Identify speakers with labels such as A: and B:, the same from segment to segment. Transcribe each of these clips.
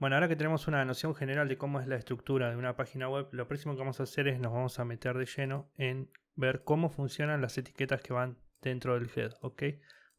A: Bueno, ahora que tenemos una noción general de cómo es la estructura de una página web, lo próximo que vamos a hacer es nos vamos a meter de lleno en ver cómo funcionan las etiquetas que van dentro del head, ¿ok?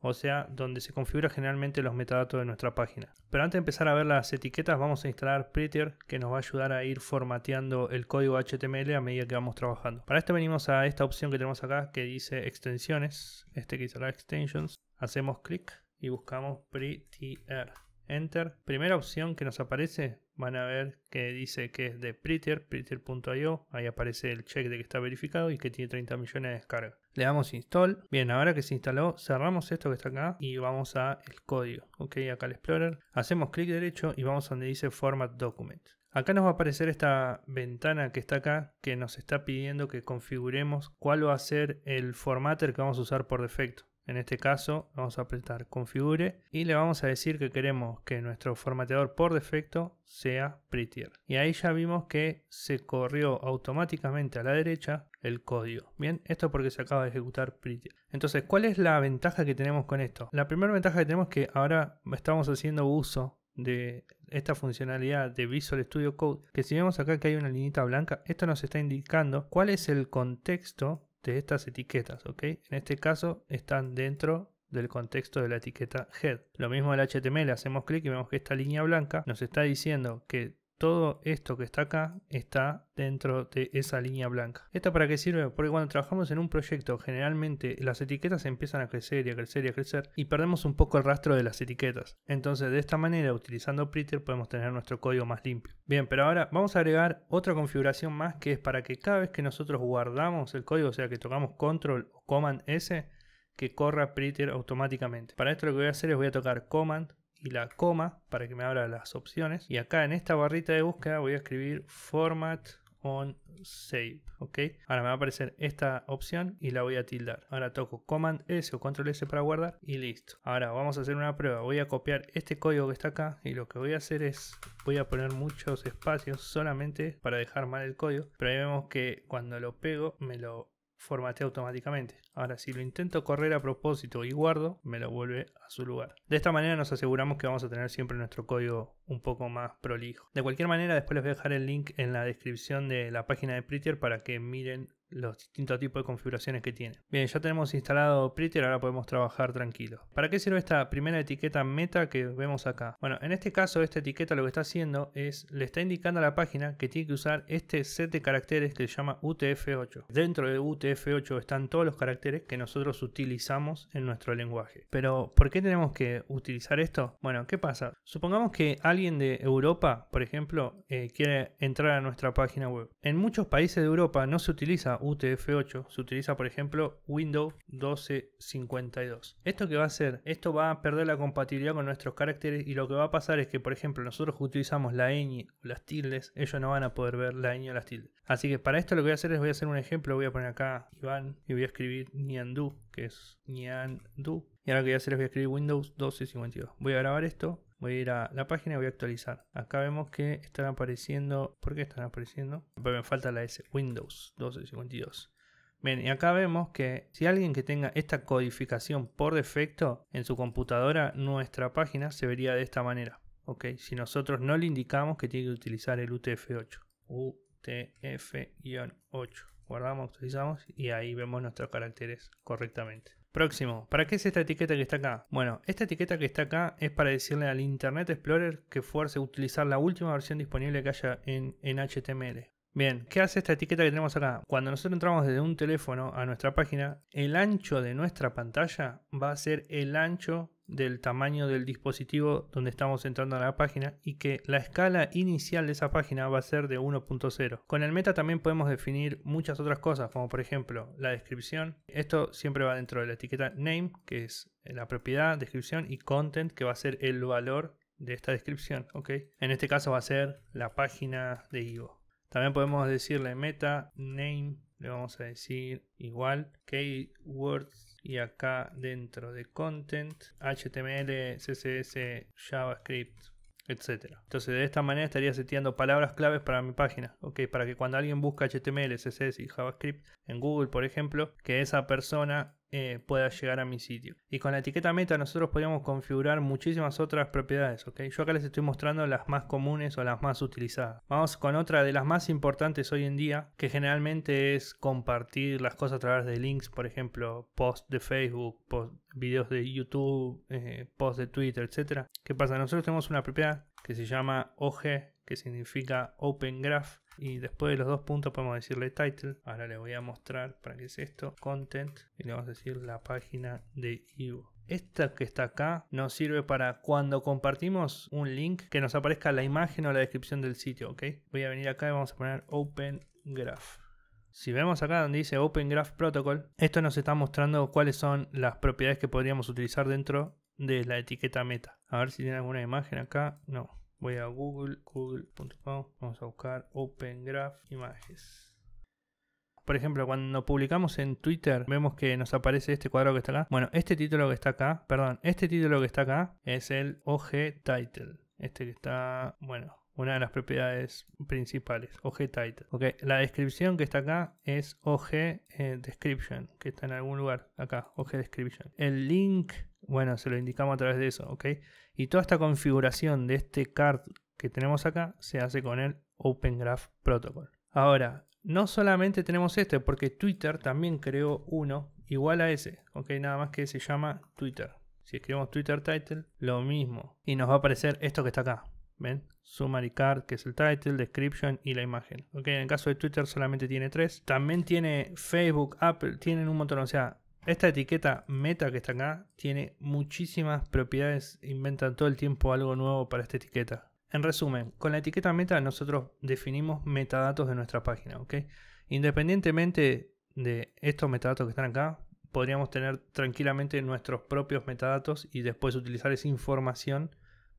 A: O sea, donde se configura generalmente los metadatos de nuestra página. Pero antes de empezar a ver las etiquetas, vamos a instalar Prettier, que nos va a ayudar a ir formateando el código HTML a medida que vamos trabajando. Para esto venimos a esta opción que tenemos acá, que dice extensiones, este que dice la extensions. Hacemos clic y buscamos Prettier. Enter. Primera opción que nos aparece, van a ver que dice que es de Prettier, Prettier.io. Ahí aparece el check de que está verificado y que tiene 30 millones de descargas. Le damos install. Bien, ahora que se instaló, cerramos esto que está acá y vamos a el código. Ok, acá el Explorer. Hacemos clic derecho y vamos donde dice Format Document. Acá nos va a aparecer esta ventana que está acá que nos está pidiendo que configuremos cuál va a ser el formatter que vamos a usar por defecto. En este caso vamos a apretar configure y le vamos a decir que queremos que nuestro formateador por defecto sea prettier. Y ahí ya vimos que se corrió automáticamente a la derecha el código. Bien, esto porque se acaba de ejecutar prettier. Entonces, ¿cuál es la ventaja que tenemos con esto? La primera ventaja que tenemos es que ahora estamos haciendo uso de esta funcionalidad de Visual Studio Code, que si vemos acá que hay una linita blanca, esto nos está indicando cuál es el contexto de estas etiquetas, ¿ok? En este caso están dentro del contexto de la etiqueta head. Lo mismo el HTML, hacemos clic y vemos que esta línea blanca nos está diciendo que todo esto que está acá está dentro de esa línea blanca. ¿Esto para qué sirve? Porque cuando trabajamos en un proyecto, generalmente las etiquetas empiezan a crecer y a crecer y a crecer y perdemos un poco el rastro de las etiquetas. Entonces, de esta manera, utilizando Printer, podemos tener nuestro código más limpio. Bien, pero ahora vamos a agregar otra configuración más que es para que cada vez que nosotros guardamos el código, o sea que tocamos Control o Command S, que corra Printer automáticamente. Para esto lo que voy a hacer es voy a tocar Command y la coma para que me abra las opciones. Y acá en esta barrita de búsqueda voy a escribir format on save, ok, ahora me va a aparecer esta opción y la voy a tildar ahora toco command s o control s para guardar y listo, ahora vamos a hacer una prueba voy a copiar este código que está acá y lo que voy a hacer es, voy a poner muchos espacios solamente para dejar mal el código, pero ahí vemos que cuando lo pego me lo formatea automáticamente. Ahora, si lo intento correr a propósito y guardo, me lo vuelve a su lugar. De esta manera nos aseguramos que vamos a tener siempre nuestro código un poco más prolijo. De cualquier manera, después les voy a dejar el link en la descripción de la página de Prettier para que miren los distintos tipos de configuraciones que tiene. Bien, ya tenemos instalado Prettier, ahora podemos trabajar tranquilo. ¿Para qué sirve esta primera etiqueta meta que vemos acá? Bueno, en este caso esta etiqueta lo que está haciendo es, le está indicando a la página que tiene que usar este set de caracteres que se llama UTF-8. Dentro de UTF-8 están todos los caracteres que nosotros utilizamos en nuestro lenguaje. Pero, ¿por qué tenemos que utilizar esto? Bueno, ¿qué pasa? Supongamos que alguien de Europa, por ejemplo, eh, quiere entrar a nuestra página web. En muchos países de Europa no se utiliza UTF-8 se utiliza, por ejemplo, Windows 1252. ¿Esto que va a hacer? Esto va a perder la compatibilidad con nuestros caracteres y lo que va a pasar es que, por ejemplo, nosotros utilizamos la ñ o las tildes, ellos no van a poder ver la ñ o las tildes. Así que para esto lo que voy a hacer es voy a hacer un ejemplo, voy a poner acá Iván y voy a escribir Niandu, que es Niandu. Y ahora lo que voy a hacer es voy a escribir Windows 1252. Voy a grabar esto Voy a ir a la página y voy a actualizar. Acá vemos que están apareciendo. ¿Por qué están apareciendo? Pero me falta la S. Windows 1252. Bien, y acá vemos que si alguien que tenga esta codificación por defecto en su computadora, nuestra página se vería de esta manera. ¿Ok? Si nosotros no le indicamos que tiene que utilizar el UTF-8. UTF-8. Guardamos, actualizamos y ahí vemos nuestros caracteres correctamente. Próximo, ¿para qué es esta etiqueta que está acá? Bueno, esta etiqueta que está acá es para decirle al Internet Explorer que fuerce a utilizar la última versión disponible que haya en, en HTML. Bien, ¿qué hace esta etiqueta que tenemos acá? Cuando nosotros entramos desde un teléfono a nuestra página, el ancho de nuestra pantalla va a ser el ancho del tamaño del dispositivo donde estamos entrando a la página y que la escala inicial de esa página va a ser de 1.0. Con el meta también podemos definir muchas otras cosas, como por ejemplo la descripción. Esto siempre va dentro de la etiqueta name, que es la propiedad, descripción, y content, que va a ser el valor de esta descripción. ¿okay? En este caso va a ser la página de Ivo. También podemos decirle meta, name, le vamos a decir igual, keywords y acá dentro de content, HTML, CSS, JavaScript, etc. Entonces de esta manera estaría seteando palabras claves para mi página, ¿ok? Para que cuando alguien busca HTML, CSS y JavaScript en Google, por ejemplo, que esa persona eh, pueda llegar a mi sitio. Y con la etiqueta meta nosotros podíamos configurar muchísimas otras propiedades, ¿ok? Yo acá les estoy mostrando las más comunes o las más utilizadas. Vamos con otra de las más importantes hoy en día, que generalmente es compartir las cosas a través de links, por ejemplo, post de Facebook, post, videos de YouTube, eh, post de Twitter, etcétera. ¿Qué pasa? Nosotros tenemos una propiedad que se llama OG que significa Open Graph. Y después de los dos puntos podemos decirle title. Ahora le voy a mostrar para qué es esto. Content. Y le vamos a decir la página de Ivo. Esta que está acá nos sirve para cuando compartimos un link que nos aparezca la imagen o la descripción del sitio, ¿ok? Voy a venir acá y vamos a poner Open Graph. Si vemos acá donde dice Open Graph Protocol, esto nos está mostrando cuáles son las propiedades que podríamos utilizar dentro de la etiqueta meta. A ver si tiene alguna imagen acá. No, Voy a Google, google.com, vamos a buscar Open Graph Images. Por ejemplo, cuando publicamos en Twitter, vemos que nos aparece este cuadro que está acá. Bueno, este título que está acá, perdón, este título que está acá es el OG Title. Este que está, bueno, una de las propiedades principales, OG Title. Ok, La descripción que está acá es OG eh, Description, que está en algún lugar acá, OG Description. El link bueno, se lo indicamos a través de eso, ¿ok? Y toda esta configuración de este card que tenemos acá se hace con el Open Graph Protocol. Ahora, no solamente tenemos este, porque Twitter también creó uno igual a ese, ¿ok? Nada más que se llama Twitter. Si escribimos Twitter title, lo mismo. Y nos va a aparecer esto que está acá. ¿Ven? Summary card, que es el title, description y la imagen. Ok, en el caso de Twitter solamente tiene tres. También tiene Facebook, Apple, tienen un montón. O sea, esta etiqueta meta que está acá tiene muchísimas propiedades, inventan todo el tiempo algo nuevo para esta etiqueta. En resumen, con la etiqueta meta nosotros definimos metadatos de nuestra página, ¿ok? Independientemente de estos metadatos que están acá, podríamos tener tranquilamente nuestros propios metadatos y después utilizar esa información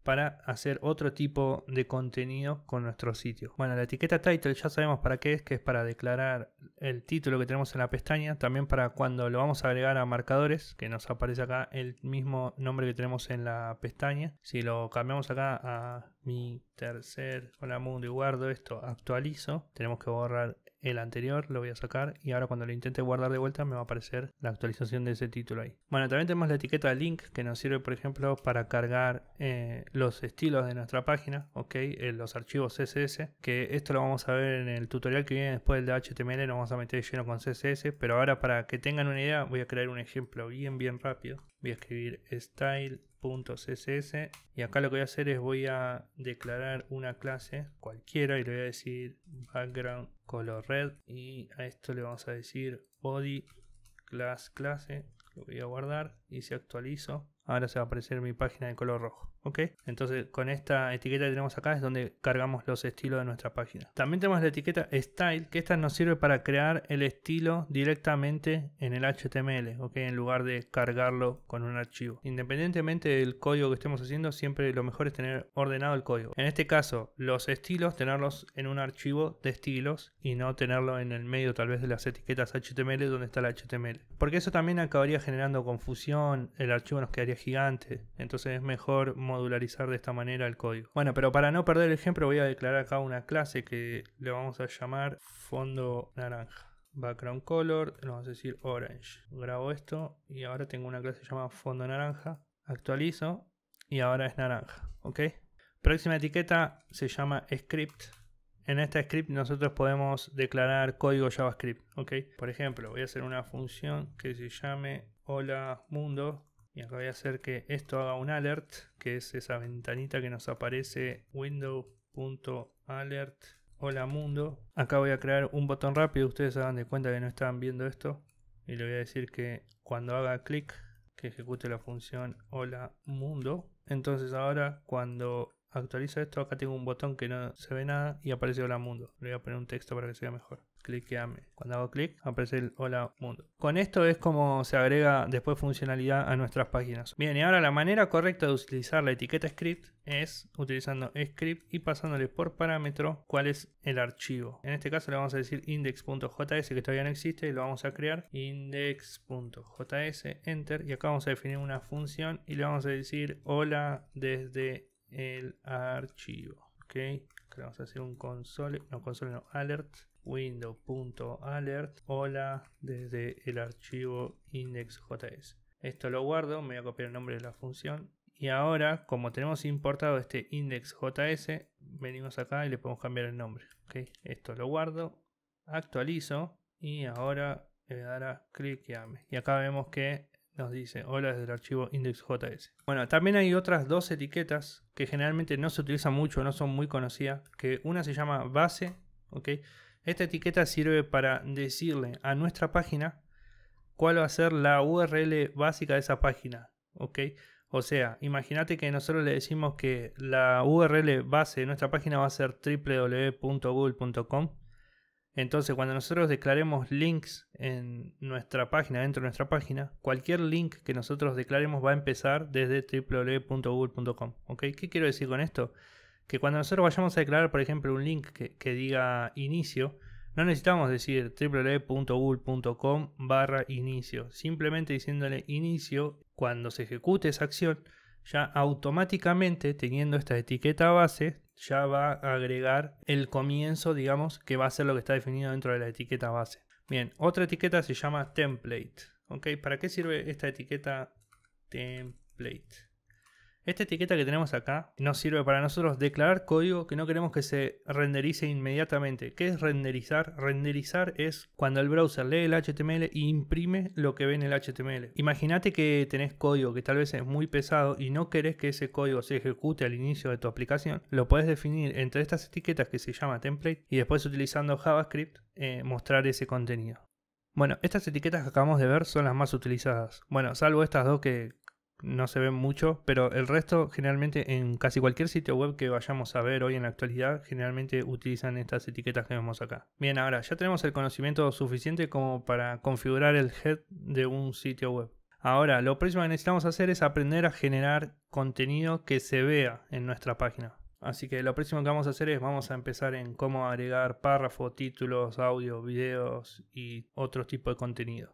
A: para hacer otro tipo de contenido con nuestro sitio. Bueno, la etiqueta title ya sabemos para qué es, que es para declarar el título que tenemos en la pestaña, también para cuando lo vamos a agregar a marcadores, que nos aparece acá el mismo nombre que tenemos en la pestaña. Si lo cambiamos acá a mi tercer, hola mundo y guardo esto, actualizo, tenemos que borrar el anterior, lo voy a sacar y ahora cuando lo intente guardar de vuelta me va a aparecer la actualización de ese título ahí. Bueno, también tenemos la etiqueta link que nos sirve por ejemplo para cargar eh, los estilos de nuestra página, ok, eh, los archivos CSS, que esto lo vamos a ver en el tutorial que viene después del de HTML, lo vamos a meter lleno con CSS, pero ahora para que tengan una idea voy a crear un ejemplo bien bien rápido, voy a escribir style .css y acá lo que voy a hacer es voy a declarar una clase cualquiera y le voy a decir background color red y a esto le vamos a decir body class clase lo voy a guardar y se actualizo ahora se va a aparecer mi página de color rojo entonces con esta etiqueta que tenemos acá es donde cargamos los estilos de nuestra página. También tenemos la etiqueta style, que esta nos sirve para crear el estilo directamente en el HTML, En lugar de cargarlo con un archivo. Independientemente del código que estemos haciendo, siempre lo mejor es tener ordenado el código. En este caso, los estilos, tenerlos en un archivo de estilos y no tenerlo en el medio tal vez de las etiquetas HTML donde está el HTML. Porque eso también acabaría generando confusión, el archivo nos quedaría gigante. Entonces es mejor modularizar de esta manera el código. Bueno, pero para no perder el ejemplo voy a declarar acá una clase que le vamos a llamar fondo naranja. Background color, le vamos a decir orange. Grabo esto y ahora tengo una clase llamada fondo naranja. Actualizo y ahora es naranja. ¿Ok? Próxima etiqueta se llama script. En este script nosotros podemos declarar código JavaScript. ¿Ok? Por ejemplo, voy a hacer una función que se llame hola mundo y acá voy a hacer que esto haga un alert, que es esa ventanita que nos aparece window.alert. Hola mundo. Acá voy a crear un botón rápido. Ustedes se dan de cuenta que no estaban viendo esto. Y le voy a decir que cuando haga clic, que ejecute la función hola mundo. Entonces ahora cuando actualizo esto, acá tengo un botón que no se ve nada y aparece hola mundo. Le voy a poner un texto para que vea mejor. Cuando hago clic aparece el hola mundo. Con esto es como se agrega después funcionalidad a nuestras páginas. Bien, y ahora la manera correcta de utilizar la etiqueta script es utilizando script y pasándole por parámetro cuál es el archivo. En este caso le vamos a decir index.js que todavía no existe y lo vamos a crear index.js enter y acá vamos a definir una función y le vamos a decir hola desde el archivo. ok vamos a hacer un console, no console, no, alert, window.alert, hola desde el archivo index.js. Esto lo guardo, me voy a copiar el nombre de la función. Y ahora, como tenemos importado este index.js, venimos acá y le podemos cambiar el nombre. Esto lo guardo, actualizo y ahora le voy a dar a Y acá vemos que nos dice, hola desde el archivo index.js. Bueno, también hay otras dos etiquetas que generalmente no se utilizan mucho, no son muy conocidas, que una se llama base, ¿ok? Esta etiqueta sirve para decirle a nuestra página cuál va a ser la URL básica de esa página, ¿ok? O sea, imagínate que nosotros le decimos que la URL base de nuestra página va a ser www.google.com entonces, cuando nosotros declaremos links en nuestra página, dentro de nuestra página, cualquier link que nosotros declaremos va a empezar desde www.google.com. ¿ok? ¿Qué quiero decir con esto? Que cuando nosotros vayamos a declarar, por ejemplo, un link que, que diga inicio, no necesitamos decir www.google.com barra inicio. Simplemente diciéndole inicio, cuando se ejecute esa acción, ya automáticamente teniendo esta etiqueta base, ya va a agregar el comienzo, digamos, que va a ser lo que está definido dentro de la etiqueta base. Bien, otra etiqueta se llama template. ¿Ok? ¿Para qué sirve esta etiqueta template? Esta etiqueta que tenemos acá nos sirve para nosotros declarar código que no queremos que se renderice inmediatamente. ¿Qué es renderizar? Renderizar es cuando el browser lee el HTML y e imprime lo que ve en el HTML. Imagínate que tenés código que tal vez es muy pesado y no querés que ese código se ejecute al inicio de tu aplicación. Lo puedes definir entre estas etiquetas que se llama template y después utilizando JavaScript eh, mostrar ese contenido. Bueno, estas etiquetas que acabamos de ver son las más utilizadas. Bueno, salvo estas dos que, no se ve mucho, pero el resto generalmente en casi cualquier sitio web que vayamos a ver hoy en la actualidad, generalmente utilizan estas etiquetas que vemos acá. Bien, ahora ya tenemos el conocimiento suficiente como para configurar el head de un sitio web. Ahora, lo próximo que necesitamos hacer es aprender a generar contenido que se vea en nuestra página. Así que lo próximo que vamos a hacer es vamos a empezar en cómo agregar párrafos, títulos, audio, videos y otro tipo de contenido.